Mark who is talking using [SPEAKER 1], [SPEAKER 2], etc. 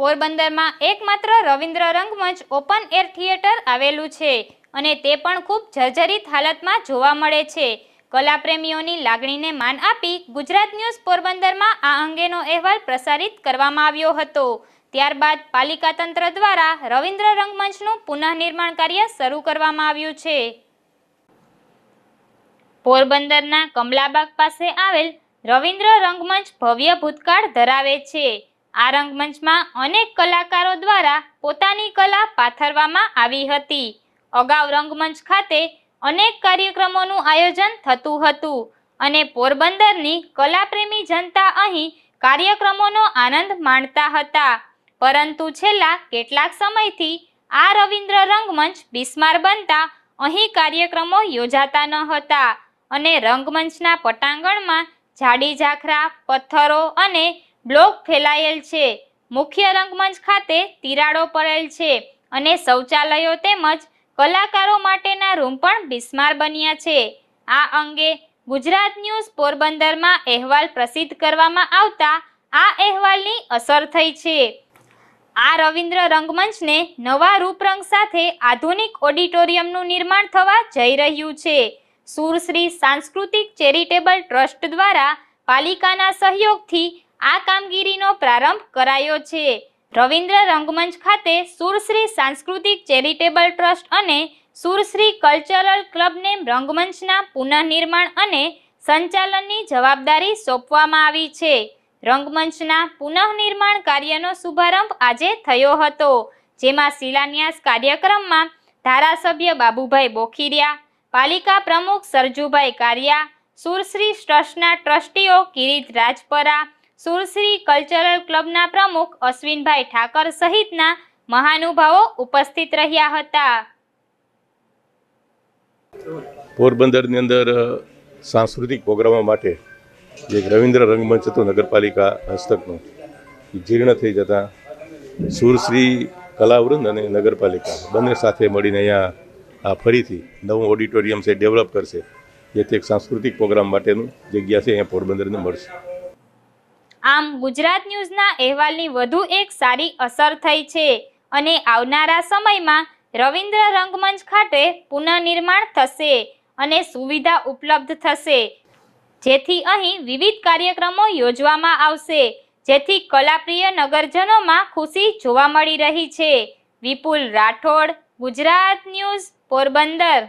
[SPEAKER 1] પોરબંદરમાં એકમાત્ર Ravindra Rangmanch open air theatre આવેલું છે અને તે પણ ખૂબ જર્જરિત હાલતમાં જોવા મળે છે કલાપ્રેમીઓની લાગણીને માન આપી ગુજરાત ન્યૂઝ પોરબંદરમાં આ અંગેનો અહેવાલ પ્રસારિત કરવામાં આવ્યો હતો ત્યારબાદ પાલિકા તંત્ર દ્વારા રવિન્દ્ર રંગમંચનું પુનઃનિર્માણ કાર્ય શરૂ કરવામાં આવ્યું છે પોરબંદરના કમલાબાગ પાસે આવેલ રવિન્દ્ર રંગમંચ ભવ્ય ભૂતકાળ ધરાવે છે આ રંગમંચમાં અનેક કલાકારો દ્વારા પોતાની કલા પાથરવામાં આવી હતી અગાઉ રંગમંચ ખાતે અનેક કાર્યક્રમોનું આયોજન થતું હતું અને પોરબંદરની કલાપ્રેમી જનતા અહીં કાર્યક્રમોનો આનંદ માણતા હતા પરંતુ છેલ્લા કેટલાક સમયથી આ રવિન્દ્ર રંગમંચ બિસ્માર બનતા અહીં કાર્યક્રમો યોજાતા ન હતા અને રંગમંચના પટાંગણમાં જાડી ઝાખરા પથ્થરો અને બ્લોક ફેલાયેલ છે મુખ્ય રંગમંચ ખાતે તિરાડો પડેલ છે અને શૌચાલયો તેમજ કલાકારો માટેના રૂમ પણ બિસ્માર બન્યા છે આ અંગે ગુજરાત ન્યૂઝ પોરબંદરમાં અહેવાલ પ્રસિદ્ધ કરવામાં આવતા આ અહેવાલની અસર થઈ છે આ રવિન્દ્ર રંગમંચને નવા રૂપરંગ સાથે આધુનિક ઓડિટોરિયમનું નિર્માણ થવા જઈ રહ્યું છે સુરશ્રી સાંસ્કૃતિક ચેરિટેબલ ટ્રસ્ટ દ્વારા પાલિકાના સહયોગથી આ કામગીરીનો પ્રારંભ કરાયો છે રવિન્દ્ર રંગમંચ ખાતે સુરશ્રી સાંસ્કૃતિક ચેરિટેબલ ટ્રસ્ટ અને સુરશ્રી કલ્ચરલ ક્લબને રંગમંચના પુનઃનિર્માણ અને સંચાલનની જવાબદારી સોંપવામાં આવી છે રંગમંચના પુનઃનિર્માણ કાર્યનો શુભારંભ આજે થયો હતો જેમાં શિલાન્યાસ કાર્યક્રમમાં ધારાસભ્ય બાબુભાઈ બોખીરિયા પાલિકા પ્રમુખ સરજુભાઈ કારિયા સુરશ્રી ટ્રસ્ટના ટ્રસ્ટીઓ કિરીટ રાજપરા સુરશ્રી કલ્ચરલ ક્લબના પ્રમુખ અશ્વિનભાઈ ઠાકર સહિતના મહાનુભાવો ઉપસ્થિત રહ્યા હતા
[SPEAKER 2] પોરબંદરની અંદર સાંસ્કૃતિક પ્રોગ્રામો માટે જે રવિન્દ્ર રંગમંચ હતું નગરપાલિકા હસ્તકનું જીર્ણ થઈ જતા સુરશ્રી કલાવૃંદ અને નગરપાલિકા બંને સાથે મળીને અહીંયા આ ફરીથી નવું ઓડિટોરિયમ છે ડેવલપ કરશે જેથી એક સાંસ્કૃતિક પ્રોગ્રામ માટેનું જગ્યા છે અહીંયા પોરબંદરને મળશે
[SPEAKER 1] આમ ગુજરાત ન્યૂઝના અહેવાલની વધુ એક સારી અસર થઈ છે અને આવનારા સમયમાં રવિન્દ્ર રંગમંચ ખાતે પુનઃનિર્માણ થશે અને સુવિધા ઉપલબ્ધ થશે જેથી અહીં વિવિધ કાર્યક્રમો યોજવામાં આવશે જેથી કલાપ્રિય નગરજનોમાં ખુશી જોવા મળી રહી છે વિપુલ રાઠોડ ગુજરાત ન્યૂઝ પોરબંદર